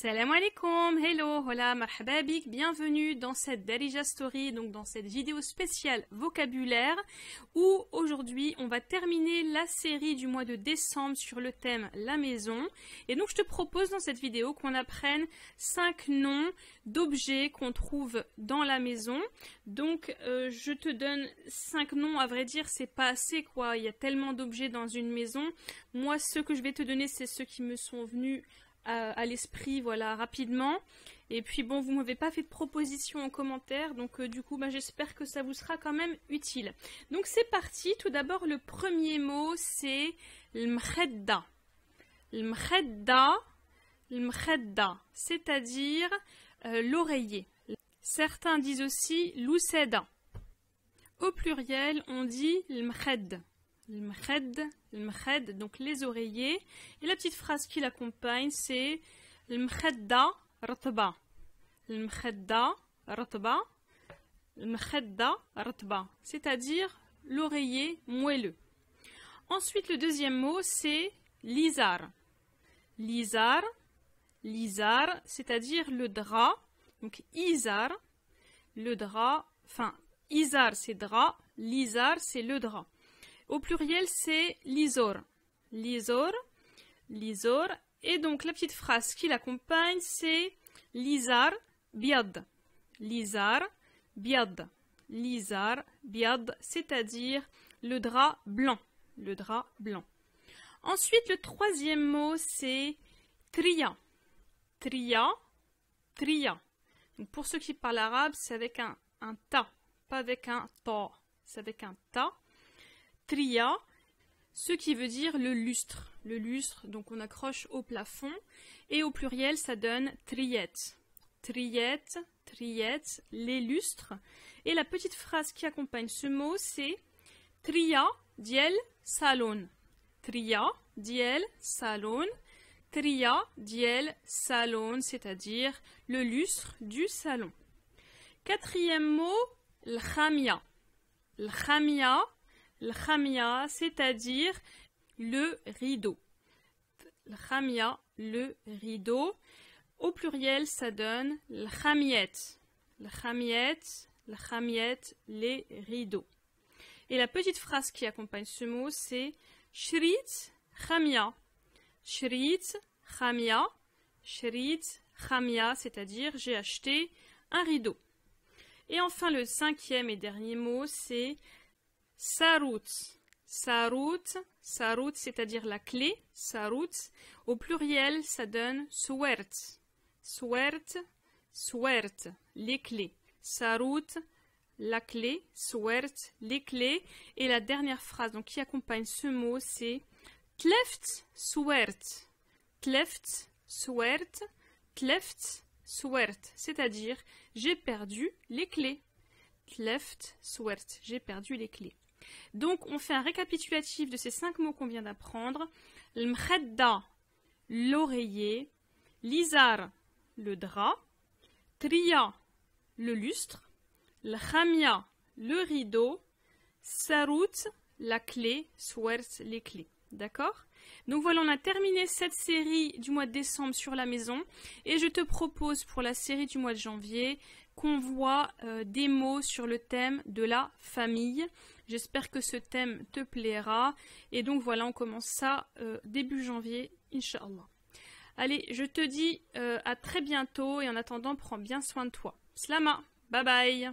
Salam alaikum, hello, hola, marhaba bienvenue dans cette Darija Story, donc dans cette vidéo spéciale vocabulaire où aujourd'hui on va terminer la série du mois de décembre sur le thème la maison. Et donc je te propose dans cette vidéo qu'on apprenne 5 noms d'objets qu'on trouve dans la maison. Donc euh, je te donne 5 noms, à vrai dire c'est pas assez quoi, il y a tellement d'objets dans une maison. Moi ceux que je vais te donner c'est ceux qui me sont venus à, l'esprit voilà rapidement. Et puis bon, vous m'avez pas fait de proposition en commentaire, donc euh, du coup, bah, j'espère que ça vous sera quand même utile. Donc c'est parti. Tout d'abord, le premier mot c'est l'mhredda. l'mhredda. l'mhredda. c'est-à-dire euh, l'oreiller. Certains disent aussi l'ouseda. Au pluriel, on dit l'mhred le donc les oreillers. Et la petite phrase qui l'accompagne, c'est l'mchedda ratba. L'mchedda ratba. ratba. C'est-à-dire l'oreiller moelleux. Ensuite, le deuxième mot, c'est lizar. Lizar, lizar, c'est-à-dire le drap. Donc, izar, le drap, enfin, izar, c'est drap, lizar, c'est le drap. Au pluriel, c'est l'isor. L'isor, l'isor. Et donc, la petite phrase qui l'accompagne, c'est l'isar biad. L'isar biad. L'isar biad, c'est-à-dire le drap blanc. Le drap blanc. Ensuite, le troisième mot, c'est tria. Tria, tria. Donc, pour ceux qui parlent arabe, c'est avec un, un ta, pas avec un ta. C'est avec un ta tria, ce qui veut dire le lustre. Le lustre, donc on accroche au plafond, et au pluriel, ça donne triette. Triette, triette, les lustres. Et la petite phrase qui accompagne ce mot, c'est tria diel salon. Tria diel salon. Tria diel salon, c'est-à-dire le lustre du salon. Quatrième mot, l'chamia. L'chamia, l'khamia, c'est-à-dire le rideau. le rideau. Au pluriel, ça donne l'khamiet. L'khamiet, l'khamiet, les rideaux. Et la petite phrase qui accompagne ce mot, c'est shrit khamia. Shrit khamia. Shrit khamia, c'est-à-dire j'ai acheté un rideau. Et enfin, le cinquième et dernier mot, c'est route, sa route, c'est-à-dire la clé, route, Au pluriel, ça donne suert. Suert, suert, les clés. route, la clé, suert, les clés. Et la dernière phrase donc, qui accompagne ce mot, c'est tleft, suert. Tleft, suert, tleft, suert, c'est-à-dire j'ai perdu les clés. Tleft, suert, j'ai perdu les clés. Donc, on fait un récapitulatif de ces cinq mots qu'on vient d'apprendre. L'mkhadda, l'oreiller. L'izar, le drap. Tria, le lustre. l'hamia le rideau. Sarut, la clé. Swers, les clés. D'accord donc voilà, on a terminé cette série du mois de décembre sur la maison et je te propose pour la série du mois de janvier qu'on voit euh, des mots sur le thème de la famille. J'espère que ce thème te plaira. Et donc voilà, on commence ça euh, début janvier, Inch'Allah. Allez, je te dis euh, à très bientôt et en attendant, prends bien soin de toi. Slama, bye bye